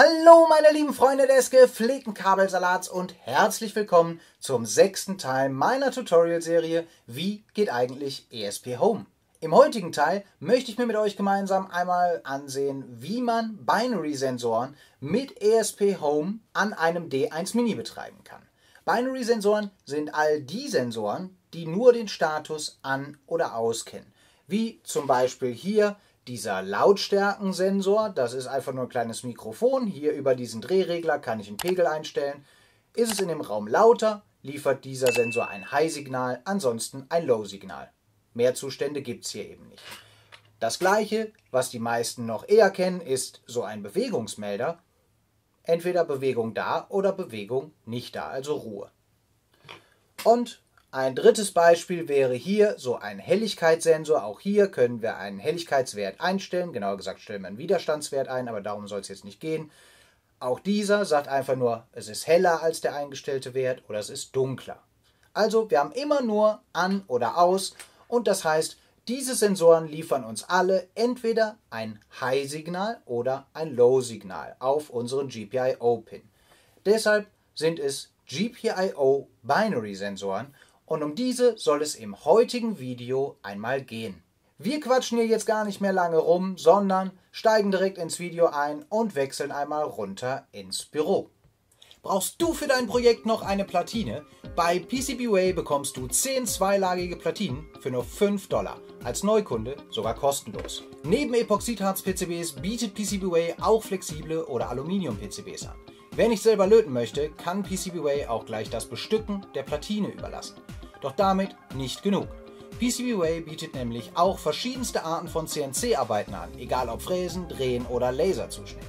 Hallo meine lieben Freunde des gepflegten Kabelsalats und herzlich willkommen zum sechsten Teil meiner Tutorial-Serie Wie geht eigentlich ESP Home? Im heutigen Teil möchte ich mir mit euch gemeinsam einmal ansehen, wie man Binary-Sensoren mit ESP Home an einem D1 Mini betreiben kann. Binary-Sensoren sind all die Sensoren, die nur den Status an oder aus kennen. Wie zum Beispiel hier dieser Lautstärkensensor, das ist einfach nur ein kleines Mikrofon. Hier über diesen Drehregler kann ich einen Pegel einstellen. Ist es in dem Raum lauter, liefert dieser Sensor ein High-Signal, ansonsten ein Low-Signal. Mehr Zustände gibt es hier eben nicht. Das gleiche, was die meisten noch eher kennen, ist so ein Bewegungsmelder. Entweder Bewegung da oder Bewegung nicht da, also Ruhe. Und ein drittes Beispiel wäre hier so ein Helligkeitssensor. Auch hier können wir einen Helligkeitswert einstellen. Genauer gesagt stellen wir einen Widerstandswert ein, aber darum soll es jetzt nicht gehen. Auch dieser sagt einfach nur, es ist heller als der eingestellte Wert oder es ist dunkler. Also wir haben immer nur an oder aus und das heißt, diese Sensoren liefern uns alle entweder ein High-Signal oder ein Low-Signal auf unseren GPIO-Pin. Deshalb sind es GPIO-Binary-Sensoren und um diese soll es im heutigen Video einmal gehen. Wir quatschen hier jetzt gar nicht mehr lange rum, sondern steigen direkt ins Video ein und wechseln einmal runter ins Büro. Brauchst du für dein Projekt noch eine Platine? Bei PCBWay bekommst du 10 zweilagige Platinen für nur 5 Dollar. Als Neukunde sogar kostenlos. Neben Epoxidharz-PCBs bietet PCBWay auch flexible oder Aluminium-PCBs an. Wer nicht selber löten möchte, kann PCBWay auch gleich das Bestücken der Platine überlassen. Doch damit nicht genug. PCBWay bietet nämlich auch verschiedenste Arten von CNC-Arbeiten an, egal ob Fräsen, Drehen oder Laserzuschnitt.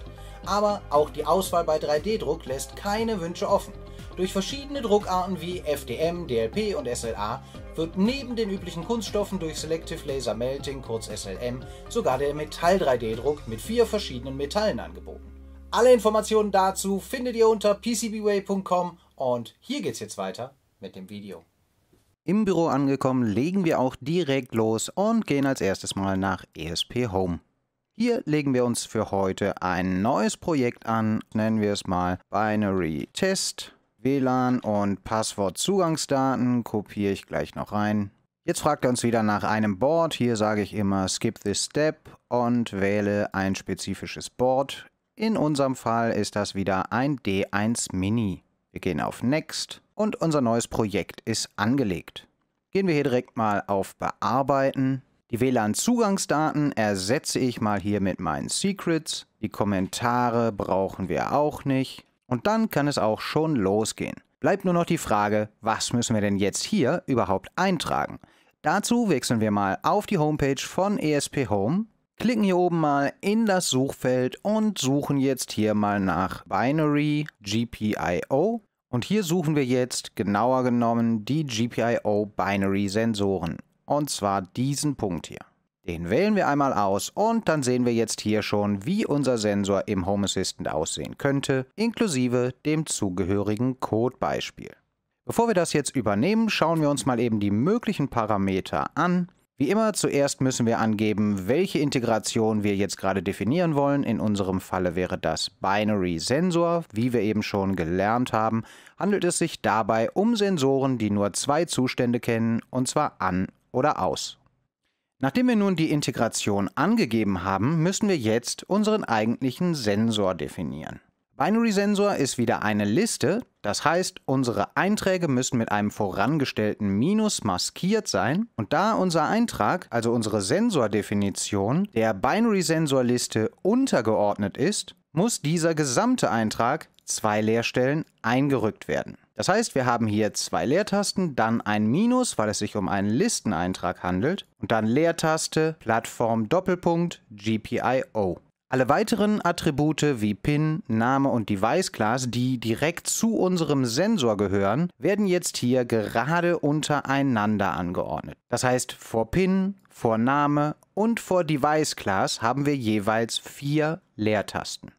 Aber auch die Auswahl bei 3D-Druck lässt keine Wünsche offen. Durch verschiedene Druckarten wie FDM, DLP und SLA wird neben den üblichen Kunststoffen durch Selective Laser Melting, kurz SLM, sogar der Metall-3D-Druck mit vier verschiedenen Metallen angeboten. Alle Informationen dazu findet ihr unter pcbway.com und hier geht's jetzt weiter mit dem Video. Im Büro angekommen, legen wir auch direkt los und gehen als erstes mal nach ESP Home. Hier legen wir uns für heute ein neues Projekt an, nennen wir es mal Binary Test. WLAN und Passwortzugangsdaten kopiere ich gleich noch rein. Jetzt fragt er uns wieder nach einem Board. Hier sage ich immer Skip this Step und wähle ein spezifisches Board. In unserem Fall ist das wieder ein D1 Mini. Wir gehen auf Next und unser neues Projekt ist angelegt. Gehen wir hier direkt mal auf Bearbeiten. Die WLAN-Zugangsdaten ersetze ich mal hier mit meinen Secrets. Die Kommentare brauchen wir auch nicht. Und dann kann es auch schon losgehen. Bleibt nur noch die Frage, was müssen wir denn jetzt hier überhaupt eintragen? Dazu wechseln wir mal auf die Homepage von ESP Home klicken hier oben mal in das Suchfeld und suchen jetzt hier mal nach Binary GPIO. Und hier suchen wir jetzt genauer genommen die GPIO Binary Sensoren. Und zwar diesen Punkt hier. Den wählen wir einmal aus und dann sehen wir jetzt hier schon, wie unser Sensor im Home Assistant aussehen könnte, inklusive dem zugehörigen Codebeispiel. Bevor wir das jetzt übernehmen, schauen wir uns mal eben die möglichen Parameter an. Wie immer, zuerst müssen wir angeben, welche Integration wir jetzt gerade definieren wollen. In unserem Falle wäre das Binary Sensor. Wie wir eben schon gelernt haben, handelt es sich dabei um Sensoren, die nur zwei Zustände kennen, und zwar an oder aus. Nachdem wir nun die Integration angegeben haben, müssen wir jetzt unseren eigentlichen Sensor definieren. Binary Sensor ist wieder eine Liste, das heißt, unsere Einträge müssen mit einem vorangestellten Minus maskiert sein. Und da unser Eintrag, also unsere Sensordefinition, der Binary Sensor Liste untergeordnet ist, muss dieser gesamte Eintrag zwei Leerstellen eingerückt werden. Das heißt, wir haben hier zwei Leertasten, dann ein Minus, weil es sich um einen Listeneintrag handelt, und dann Leertaste, Plattform Doppelpunkt, GPIO. Alle weiteren Attribute wie PIN, Name und Device Class, die direkt zu unserem Sensor gehören, werden jetzt hier gerade untereinander angeordnet. Das heißt, vor PIN, vor Name und vor Device Class haben wir jeweils vier Leertasten.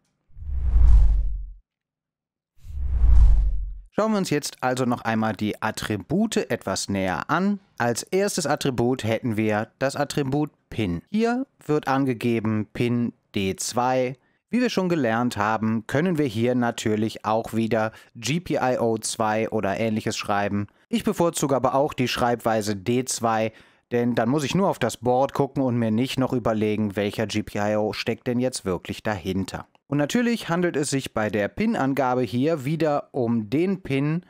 Schauen wir uns jetzt also noch einmal die Attribute etwas näher an. Als erstes Attribut hätten wir das Attribut PIN. Hier wird angegeben PIN D2. Wie wir schon gelernt haben, können wir hier natürlich auch wieder GPIO2 oder ähnliches schreiben. Ich bevorzuge aber auch die Schreibweise D2, denn dann muss ich nur auf das Board gucken und mir nicht noch überlegen, welcher GPIO steckt denn jetzt wirklich dahinter. Und natürlich handelt es sich bei der PIN-Angabe hier wieder um den Pin,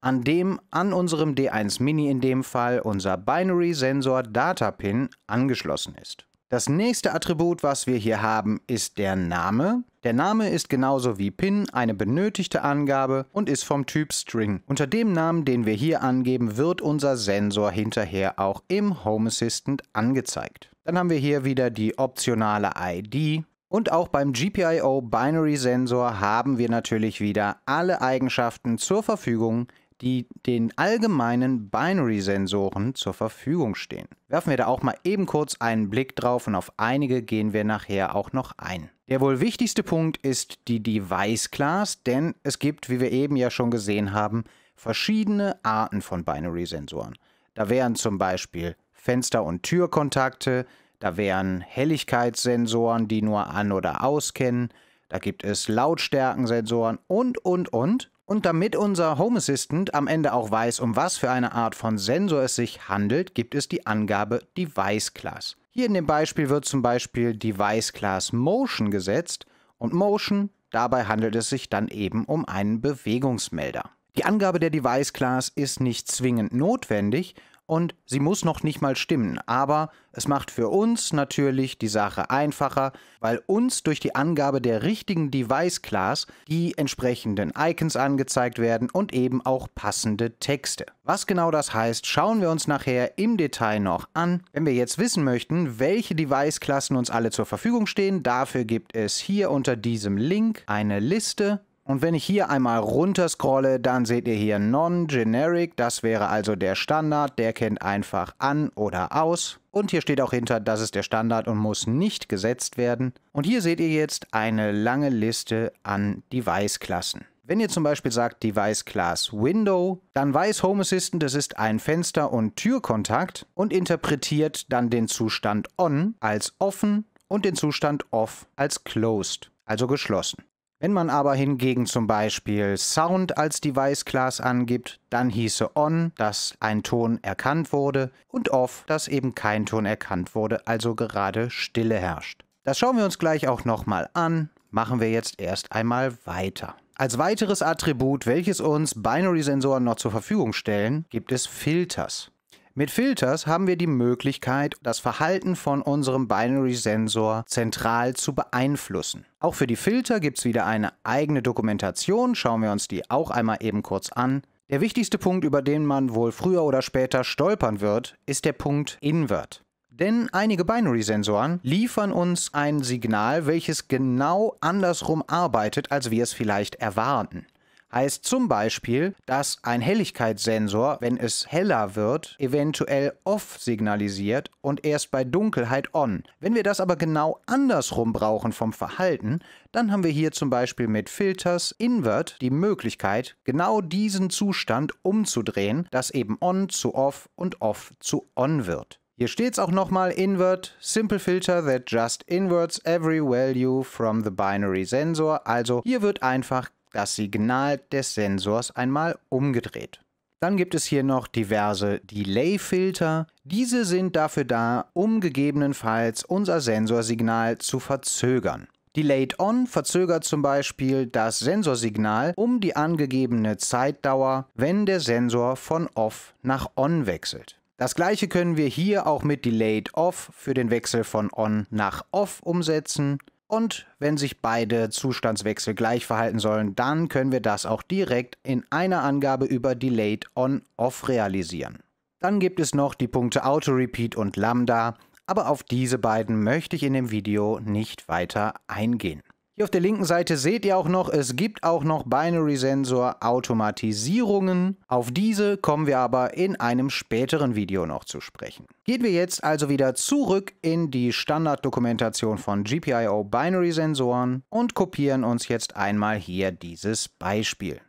an dem an unserem D1 Mini in dem Fall unser Binary Sensor Data Pin angeschlossen ist. Das nächste Attribut, was wir hier haben, ist der Name. Der Name ist genauso wie PIN eine benötigte Angabe und ist vom Typ String. Unter dem Namen, den wir hier angeben, wird unser Sensor hinterher auch im Home Assistant angezeigt. Dann haben wir hier wieder die optionale ID. Und auch beim GPIO Binary Sensor haben wir natürlich wieder alle Eigenschaften zur Verfügung, die den allgemeinen Binary-Sensoren zur Verfügung stehen. Werfen wir da auch mal eben kurz einen Blick drauf und auf einige gehen wir nachher auch noch ein. Der wohl wichtigste Punkt ist die Device Class, denn es gibt, wie wir eben ja schon gesehen haben, verschiedene Arten von Binary-Sensoren. Da wären zum Beispiel Fenster- und Türkontakte, da wären Helligkeitssensoren, die nur an- oder auskennen, da gibt es Lautstärkensensoren und, und, und. Und damit unser Home Assistant am Ende auch weiß, um was für eine Art von Sensor es sich handelt, gibt es die Angabe Device Class. Hier in dem Beispiel wird zum Beispiel Device Class Motion gesetzt und Motion, dabei handelt es sich dann eben um einen Bewegungsmelder. Die Angabe der Device Class ist nicht zwingend notwendig und sie muss noch nicht mal stimmen, aber es macht für uns natürlich die Sache einfacher, weil uns durch die Angabe der richtigen Device Class die entsprechenden Icons angezeigt werden und eben auch passende Texte. Was genau das heißt, schauen wir uns nachher im Detail noch an. Wenn wir jetzt wissen möchten, welche Device Klassen uns alle zur Verfügung stehen, dafür gibt es hier unter diesem Link eine Liste und wenn ich hier einmal runter scrolle, dann seht ihr hier Non-Generic, das wäre also der Standard, der kennt einfach an oder aus. Und hier steht auch hinter, das ist der Standard und muss nicht gesetzt werden. Und hier seht ihr jetzt eine lange Liste an Device-Klassen. Wenn ihr zum Beispiel sagt Device Class Window, dann weiß Home Assistant, das ist ein Fenster- und Türkontakt und interpretiert dann den Zustand On als offen und den Zustand Off als closed, also geschlossen. Wenn man aber hingegen zum Beispiel Sound als Device Class angibt, dann hieße on, dass ein Ton erkannt wurde und off, dass eben kein Ton erkannt wurde, also gerade Stille herrscht. Das schauen wir uns gleich auch nochmal an, machen wir jetzt erst einmal weiter. Als weiteres Attribut, welches uns Binary-Sensoren noch zur Verfügung stellen, gibt es Filters. Mit Filters haben wir die Möglichkeit, das Verhalten von unserem Binary-Sensor zentral zu beeinflussen. Auch für die Filter gibt es wieder eine eigene Dokumentation, schauen wir uns die auch einmal eben kurz an. Der wichtigste Punkt, über den man wohl früher oder später stolpern wird, ist der Punkt Invert. Denn einige Binary-Sensoren liefern uns ein Signal, welches genau andersrum arbeitet, als wir es vielleicht erwarten. Heißt zum Beispiel, dass ein Helligkeitssensor, wenn es heller wird, eventuell off signalisiert und erst bei Dunkelheit on. Wenn wir das aber genau andersrum brauchen vom Verhalten, dann haben wir hier zum Beispiel mit Filters invert die Möglichkeit, genau diesen Zustand umzudrehen, dass eben on zu off und off zu on wird. Hier steht es auch nochmal invert, simple filter that just inverts every value from the binary sensor. Also hier wird einfach das Signal des Sensors einmal umgedreht. Dann gibt es hier noch diverse Delay-Filter. Diese sind dafür da, um gegebenenfalls unser Sensorsignal zu verzögern. Delayed On verzögert zum Beispiel das Sensorsignal um die angegebene Zeitdauer, wenn der Sensor von Off nach On wechselt. Das gleiche können wir hier auch mit Delayed Off für den Wechsel von On nach Off umsetzen. Und wenn sich beide Zustandswechsel gleich verhalten sollen, dann können wir das auch direkt in einer Angabe über Delayed On-Off realisieren. Dann gibt es noch die Punkte Auto-Repeat und Lambda, aber auf diese beiden möchte ich in dem Video nicht weiter eingehen. Hier auf der linken Seite seht ihr auch noch, es gibt auch noch Binary-Sensor-Automatisierungen. Auf diese kommen wir aber in einem späteren Video noch zu sprechen. Gehen wir jetzt also wieder zurück in die Standarddokumentation von GPIO Binary-Sensoren und kopieren uns jetzt einmal hier dieses Beispiel.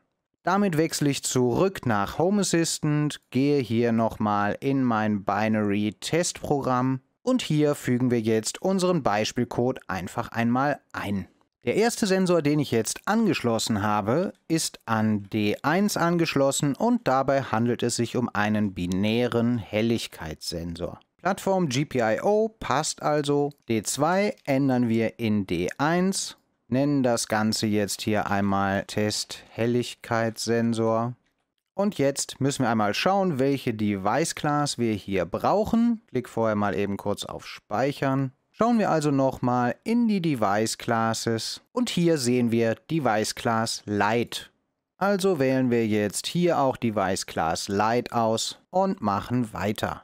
Damit wechsle ich zurück nach Home Assistant, gehe hier nochmal in mein Binary-Testprogramm und hier fügen wir jetzt unseren Beispielcode einfach einmal ein. Der erste Sensor, den ich jetzt angeschlossen habe, ist an D1 angeschlossen und dabei handelt es sich um einen binären Helligkeitssensor. Plattform GPIO passt also. D2 ändern wir in D1, nennen das Ganze jetzt hier einmal Test-Helligkeitssensor. Und jetzt müssen wir einmal schauen, welche Device Class wir hier brauchen. Klick vorher mal eben kurz auf Speichern. Schauen wir also nochmal in die Device Classes und hier sehen wir Device Class Light. Also wählen wir jetzt hier auch Device Class Light aus und machen weiter.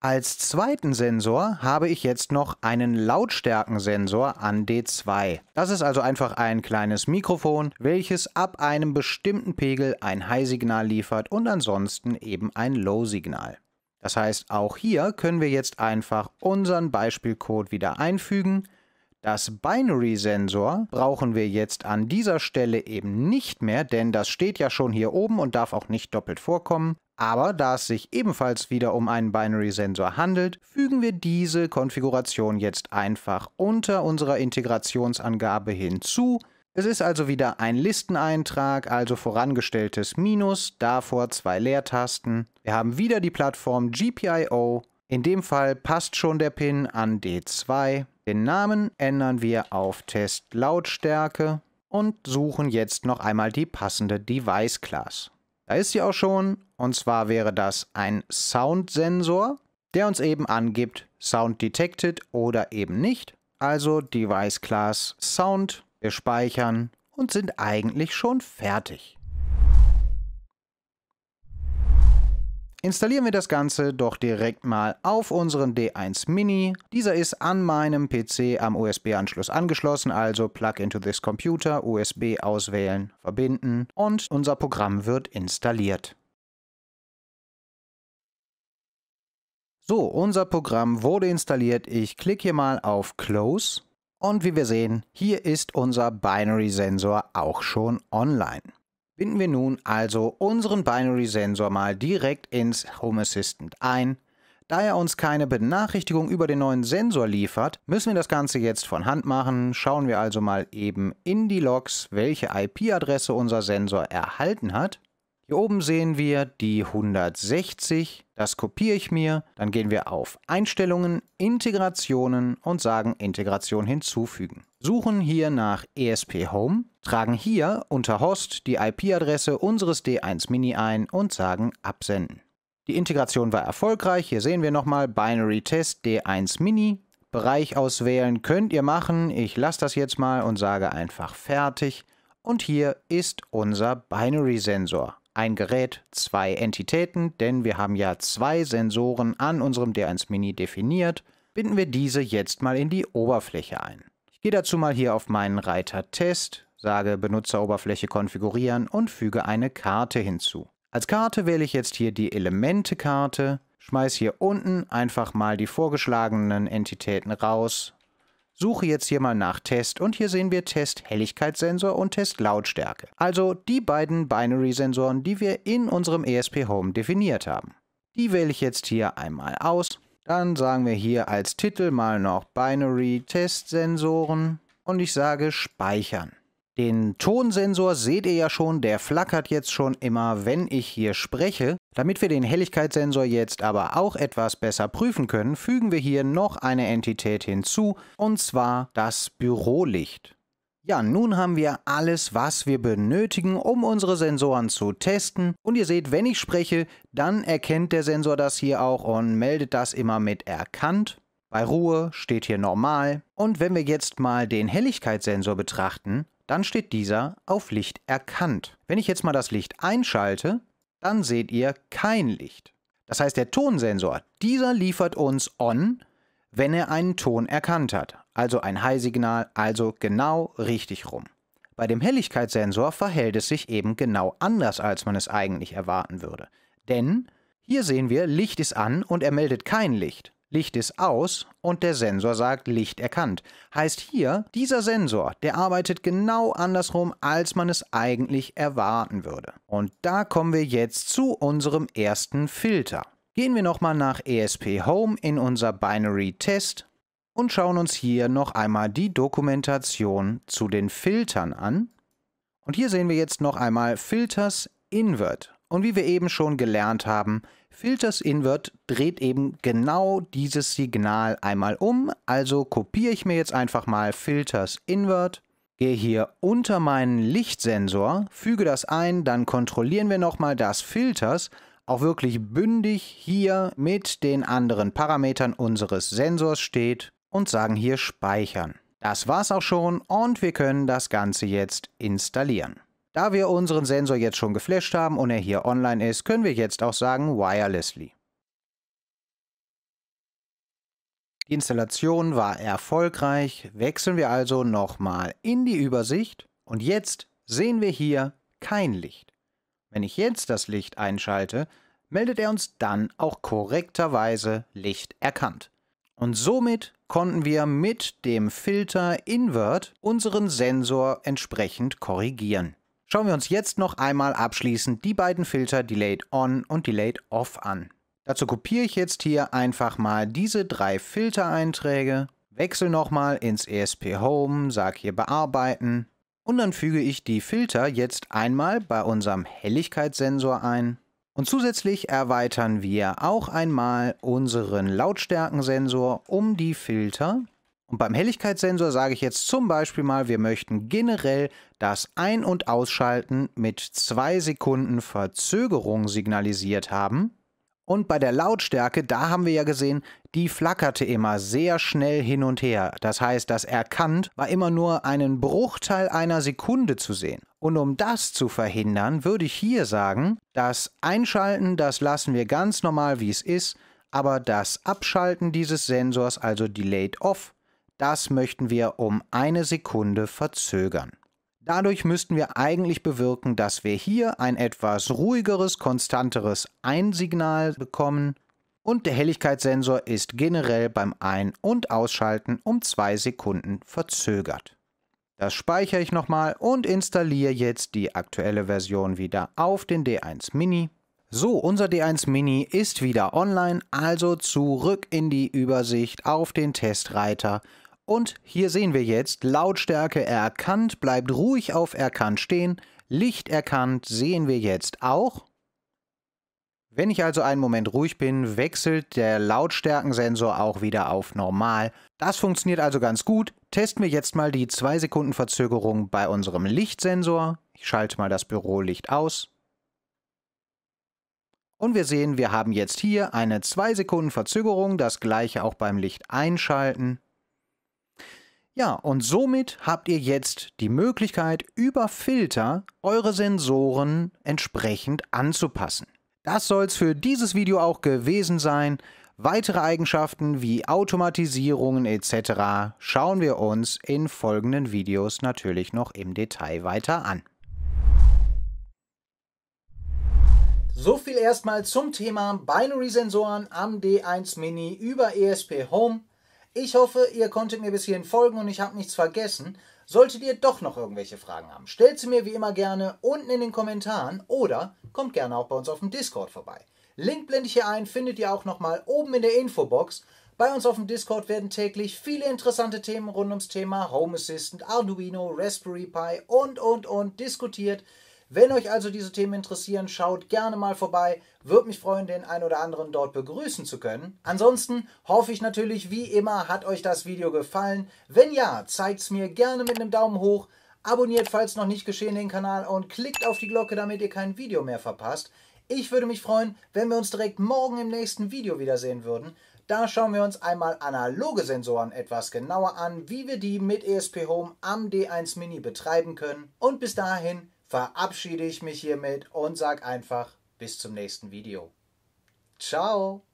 Als zweiten Sensor habe ich jetzt noch einen Lautstärkensensor an D2. Das ist also einfach ein kleines Mikrofon, welches ab einem bestimmten Pegel ein High-Signal liefert und ansonsten eben ein Low-Signal. Das heißt, auch hier können wir jetzt einfach unseren Beispielcode wieder einfügen. Das Binary-Sensor brauchen wir jetzt an dieser Stelle eben nicht mehr, denn das steht ja schon hier oben und darf auch nicht doppelt vorkommen. Aber da es sich ebenfalls wieder um einen Binary-Sensor handelt, fügen wir diese Konfiguration jetzt einfach unter unserer Integrationsangabe hinzu es ist also wieder ein Listeneintrag, also vorangestelltes Minus, davor zwei Leertasten. Wir haben wieder die Plattform GPIO. In dem Fall passt schon der Pin an D2. Den Namen ändern wir auf Test Lautstärke und suchen jetzt noch einmal die passende Device Class. Da ist sie auch schon, und zwar wäre das ein Soundsensor, der uns eben angibt Sound Detected oder eben nicht. Also Device Class Sound wir speichern und sind eigentlich schon fertig. Installieren wir das Ganze doch direkt mal auf unseren D1 Mini. Dieser ist an meinem PC am USB-Anschluss angeschlossen, also Plug into this Computer, USB auswählen, verbinden und unser Programm wird installiert. So, unser Programm wurde installiert. Ich klicke hier mal auf Close und wie wir sehen, hier ist unser Binary-Sensor auch schon online. Binden wir nun also unseren Binary-Sensor mal direkt ins Home Assistant ein. Da er uns keine Benachrichtigung über den neuen Sensor liefert, müssen wir das Ganze jetzt von Hand machen. Schauen wir also mal eben in die Logs, welche IP-Adresse unser Sensor erhalten hat. Hier oben sehen wir die 160, das kopiere ich mir, dann gehen wir auf Einstellungen, Integrationen und sagen Integration hinzufügen. Suchen hier nach ESP Home, tragen hier unter Host die IP-Adresse unseres D1 Mini ein und sagen Absenden. Die Integration war erfolgreich, hier sehen wir nochmal Binary Test D1 Mini, Bereich auswählen könnt ihr machen, ich lasse das jetzt mal und sage einfach fertig. Und hier ist unser Binary-Sensor ein Gerät, zwei Entitäten, denn wir haben ja zwei Sensoren an unserem D1 Mini definiert, binden wir diese jetzt mal in die Oberfläche ein. Ich gehe dazu mal hier auf meinen Reiter Test, sage Benutzeroberfläche konfigurieren und füge eine Karte hinzu. Als Karte wähle ich jetzt hier die Elemente-Karte, schmeiße hier unten einfach mal die vorgeschlagenen Entitäten raus, Suche jetzt hier mal nach Test und hier sehen wir Test Helligkeitssensor und Test Lautstärke. Also die beiden Binary-Sensoren, die wir in unserem ESP Home definiert haben. Die wähle ich jetzt hier einmal aus. Dann sagen wir hier als Titel mal noch Binary Test Sensoren und ich sage Speichern. Den Tonsensor seht ihr ja schon, der flackert jetzt schon immer, wenn ich hier spreche. Damit wir den Helligkeitssensor jetzt aber auch etwas besser prüfen können, fügen wir hier noch eine Entität hinzu, und zwar das Bürolicht. Ja, nun haben wir alles, was wir benötigen, um unsere Sensoren zu testen. Und ihr seht, wenn ich spreche, dann erkennt der Sensor das hier auch und meldet das immer mit erkannt. Bei Ruhe steht hier normal. Und wenn wir jetzt mal den Helligkeitssensor betrachten, dann steht dieser auf Licht erkannt. Wenn ich jetzt mal das Licht einschalte, dann seht ihr kein Licht. Das heißt, der Tonsensor, dieser liefert uns on, wenn er einen Ton erkannt hat, also ein High-Signal, also genau richtig rum. Bei dem Helligkeitssensor verhält es sich eben genau anders, als man es eigentlich erwarten würde. Denn hier sehen wir, Licht ist an und er meldet kein Licht. Licht ist aus und der Sensor sagt Licht erkannt. Heißt hier, dieser Sensor, der arbeitet genau andersrum, als man es eigentlich erwarten würde. Und da kommen wir jetzt zu unserem ersten Filter. Gehen wir nochmal nach ESP Home in unser Binary Test und schauen uns hier noch einmal die Dokumentation zu den Filtern an. Und hier sehen wir jetzt noch einmal Filters Invert. Und wie wir eben schon gelernt haben, Filters Invert dreht eben genau dieses Signal einmal um. Also kopiere ich mir jetzt einfach mal Filters Invert, gehe hier unter meinen Lichtsensor, füge das ein, dann kontrollieren wir nochmal, dass Filters auch wirklich bündig hier mit den anderen Parametern unseres Sensors steht und sagen hier Speichern. Das war's auch schon und wir können das Ganze jetzt installieren. Da wir unseren Sensor jetzt schon geflasht haben und er hier online ist, können wir jetzt auch sagen wirelessly. Die Installation war erfolgreich, wechseln wir also nochmal in die Übersicht und jetzt sehen wir hier kein Licht. Wenn ich jetzt das Licht einschalte, meldet er uns dann auch korrekterweise Licht erkannt. Und somit konnten wir mit dem Filter Invert unseren Sensor entsprechend korrigieren. Schauen wir uns jetzt noch einmal abschließend die beiden Filter Delayed On und Delayed Off an. Dazu kopiere ich jetzt hier einfach mal diese drei Filtereinträge, wechsle nochmal ins ESP Home, sage hier Bearbeiten und dann füge ich die Filter jetzt einmal bei unserem Helligkeitssensor ein. Und zusätzlich erweitern wir auch einmal unseren Lautstärkensensor um die Filter und beim Helligkeitssensor sage ich jetzt zum Beispiel mal, wir möchten generell das Ein- und Ausschalten mit zwei Sekunden Verzögerung signalisiert haben. Und bei der Lautstärke, da haben wir ja gesehen, die flackerte immer sehr schnell hin und her. Das heißt, das Erkannt war immer nur einen Bruchteil einer Sekunde zu sehen. Und um das zu verhindern, würde ich hier sagen, das Einschalten, das lassen wir ganz normal, wie es ist, aber das Abschalten dieses Sensors, also Delayed Off, das möchten wir um eine Sekunde verzögern. Dadurch müssten wir eigentlich bewirken, dass wir hier ein etwas ruhigeres, konstanteres Einsignal bekommen und der Helligkeitssensor ist generell beim Ein- und Ausschalten um zwei Sekunden verzögert. Das speichere ich nochmal und installiere jetzt die aktuelle Version wieder auf den D1 Mini. So, unser D1 Mini ist wieder online, also zurück in die Übersicht auf den Testreiter und hier sehen wir jetzt Lautstärke erkannt, bleibt ruhig auf erkannt stehen. Licht erkannt sehen wir jetzt auch. Wenn ich also einen Moment ruhig bin, wechselt der Lautstärkensensor auch wieder auf normal. Das funktioniert also ganz gut. Testen wir jetzt mal die 2 Sekunden Verzögerung bei unserem Lichtsensor. Ich schalte mal das Bürolicht aus. Und wir sehen, wir haben jetzt hier eine 2 Sekunden Verzögerung, das gleiche auch beim Licht einschalten. Ja, und somit habt ihr jetzt die Möglichkeit, über Filter eure Sensoren entsprechend anzupassen. Das soll es für dieses Video auch gewesen sein. Weitere Eigenschaften wie Automatisierungen etc. schauen wir uns in folgenden Videos natürlich noch im Detail weiter an. So viel erstmal zum Thema Binary-Sensoren am D1 Mini über ESP Home. Ich hoffe, ihr konntet mir bis hierhin folgen und ich habe nichts vergessen. Solltet ihr doch noch irgendwelche Fragen haben, stellt sie mir wie immer gerne unten in den Kommentaren oder kommt gerne auch bei uns auf dem Discord vorbei. Link blende ich hier ein, findet ihr auch nochmal oben in der Infobox. Bei uns auf dem Discord werden täglich viele interessante Themen rund ums Thema Home Assistant, Arduino, Raspberry Pi und, und, und diskutiert. Wenn euch also diese Themen interessieren, schaut gerne mal vorbei. Würde mich freuen, den einen oder anderen dort begrüßen zu können. Ansonsten hoffe ich natürlich, wie immer, hat euch das Video gefallen. Wenn ja, zeigt es mir gerne mit einem Daumen hoch. Abonniert, falls noch nicht geschehen, den Kanal und klickt auf die Glocke, damit ihr kein Video mehr verpasst. Ich würde mich freuen, wenn wir uns direkt morgen im nächsten Video wiedersehen würden. Da schauen wir uns einmal analoge Sensoren etwas genauer an, wie wir die mit ESP Home am D1 Mini betreiben können. Und bis dahin, verabschiede ich mich hiermit und sage einfach bis zum nächsten Video. Ciao!